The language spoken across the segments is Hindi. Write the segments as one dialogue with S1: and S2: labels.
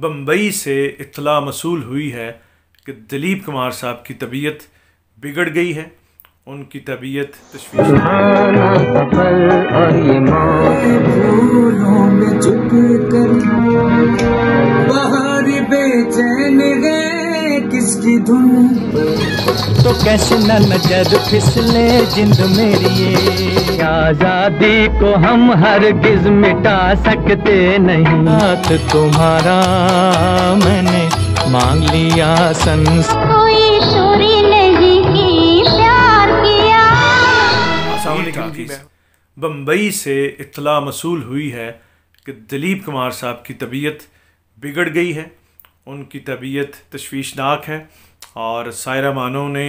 S1: बम्बई से इतला मसूल हुई है कि दिलीप कुमार साहब की तबीयत बिगड़ गई है उनकी तबीयत तस्वीर इसकी धुन तो कैसे न नजर फिसले जिंद मेरी ये आजादी को हम हर गिज मिटा सकते नहीं हाथ तुम्हारा मैंने मांग लिया संस कोई चोरी नहीं की प्यार किया बम्बई से इतला मसूल हुई है कि दिलीप कुमार साहब की तबीयत बिगड़ गई है उनकी तबीयत तश्वीशनाक है और सायरा मानों ने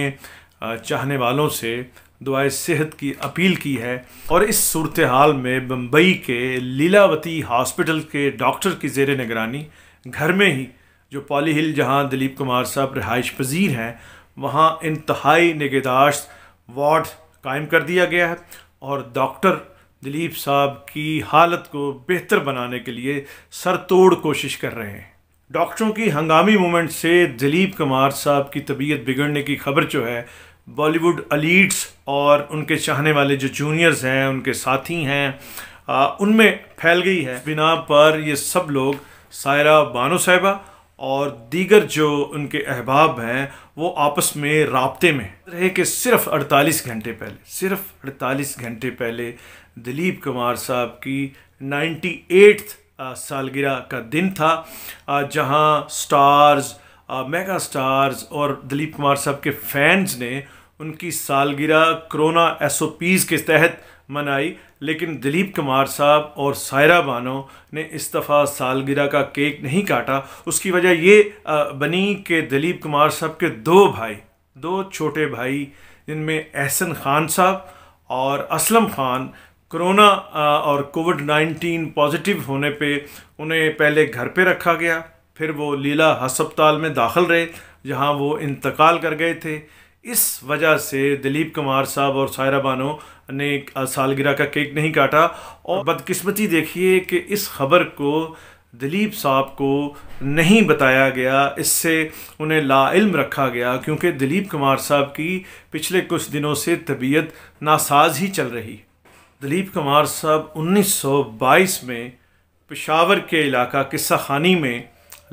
S1: चाहने वालों से दुआ सेहत की अपील की है और इस सूरत हाल में बम्बई के लीलावती हॉस्पिटल के डॉक्टर की जेर निगरानी घर में ही जो पॉली हिल जहाँ दिलीप कुमार साहब रिहाइश पजीर हैं वहाँ इंतहाई निगहदाश्त वार्ड कायम कर दिया गया है और डॉक्टर दिलीप साहब की हालत को बेहतर बनाने के लिए सर तोड़ कोशिश कर रहे हैं डॉक्टरों की हंगामी मूवमेंट से दिलीप कुमार साहब की तबीयत बिगड़ने की खबर जो है बॉलीवुड अलीट्स और उनके चाहने वाले जो जूनियर्स हैं उनके साथी हैं उनमें फैल गई है बिना पर ये सब लोग सायरा बानो साहिबा और दीगर जो उनके अहबाब हैं वो आपस में रबते में रहे कि सिर्फ 48 घंटे पहले सिर्फ 48 घंटे पहले दिलीप कुमार साहब की नाइन्टी एट्थ सालगिरह का दिन था जहां स्टार्स मेगा स्टार्स और दिलीप कुमार साहब के फैंस ने उनकी सालगिरह कोरोना एस ओ पीज़ के तहत मनाई लेकिन दिलीप कुमार साहब और सायरा बानो ने इस दफ़ा सालगिरह का केक नहीं काटा उसकी वजह ये बनी कि दिलीप कुमार साहब के दो भाई दो छोटे भाई जिनमें एहसन खान साहब और असलम खान कोरोना और कोविड 19 पॉजिटिव होने पे उन्हें पहले घर पे रखा गया फिर वो लीला हस्पताल में दाखिल रहे जहां वो इंतकाल कर गए थे इस वजह से दिलीप कुमार साहब और सायरा बानो ने सालगिरह का केक नहीं काटा और बदकिस्मती देखिए कि इस खबर को दिलीप साहब को नहीं बताया गया इससे उन्हें लाइल रखा गया क्योंकि दिलीप कुमार साहब की पिछले कुछ दिनों से तबीयत नासाज ही चल रही दिलीप कुमार साहब 1922 में पेशावर के इलाका किस्सा खानी में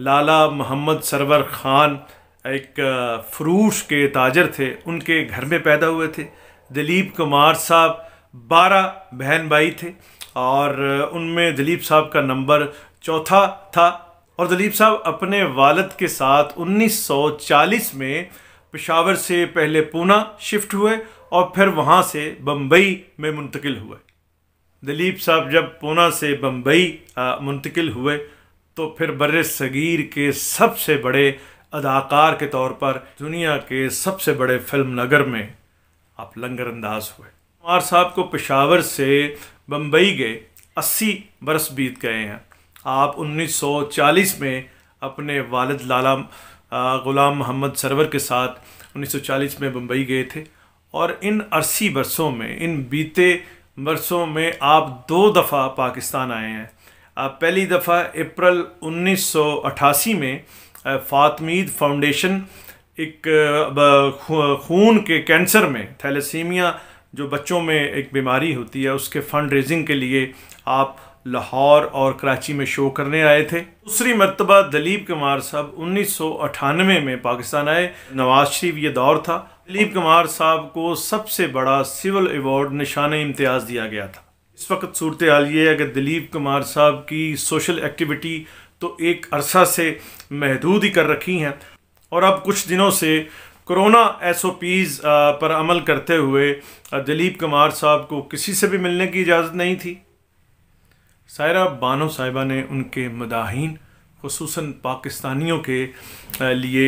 S1: लाला मोहम्मद सरवर ख़ान एक फ्रूश के ताजर थे उनके घर में पैदा हुए थे दिलीप कुमार साहब बारह बहन भाई थे और उनमें दिलीप साहब का नंबर चौथा था और दिलीप साहब अपने वालद के साथ 1940 में पेशावर से पहले पूना शिफ्ट हुए और फिर वहाँ से बम्बई में मुंतकिल हुए दिलीप साहब जब पूना से बम्बई मुंतकिल हुए तो फिर बर सगीर के सबसे बड़े अदाकार के तौर पर दुनिया के सबसे बड़े फिल्म नगर में आप लंगर अंदाज हुए कुमार साहब को पेशावर से बम्बई गए अस्सी बरस बीत गए हैं आप 1940 में अपने वालद लाला ग़ुलाम मोहम्मद सरवर के साथ 1940 में बम्बई गए थे और इन अस्सी बरसों में इन बीते बरसों में आप दो दफ़ा पाकिस्तान आए हैं आप पहली दफ़ा अप्रैल 1988 में फातमीद फाउंडेशन एक खून के कैंसर में थैलेसीमिया जो बच्चों में एक बीमारी होती है उसके फंड रेजिंग के लिए आप लाहौर और कराची में शो करने आए थे दूसरी मरतबा दलीप कुमार साहब उन्नीस सौ अठानवे में पाकिस्तान आए नवाज शरीफ ये दौर था दलीप कुमार साहब को सबसे बड़ा सिविल अवार्ड निशान इम्तियाज़ दिया गया था इस वक्त सूरत हाल ये है कि दिलीप कुमार साहब की सोशल एक्टिविटी तो एक अरसा से महदूद ही कर रखी हैं और अब कुछ दिनों से कोरोना एस ओ पीज़ पर अमल करते हुए दिलीप कुमार साहब को किसी से भी मिलने की इजाज़त नहीं थी सायरा बानो साहिबा ने उनके मदाहिन खसूस पाकिस्तानियों के लिए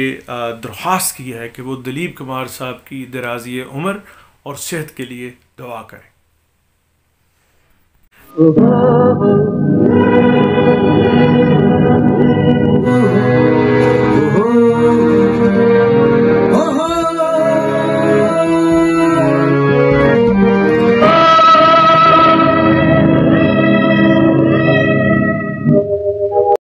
S1: दरख्वास की है कि वो दिलीप कुमार साहब की दराजी उम्र और सेहत के लिए दुआ करें Oh,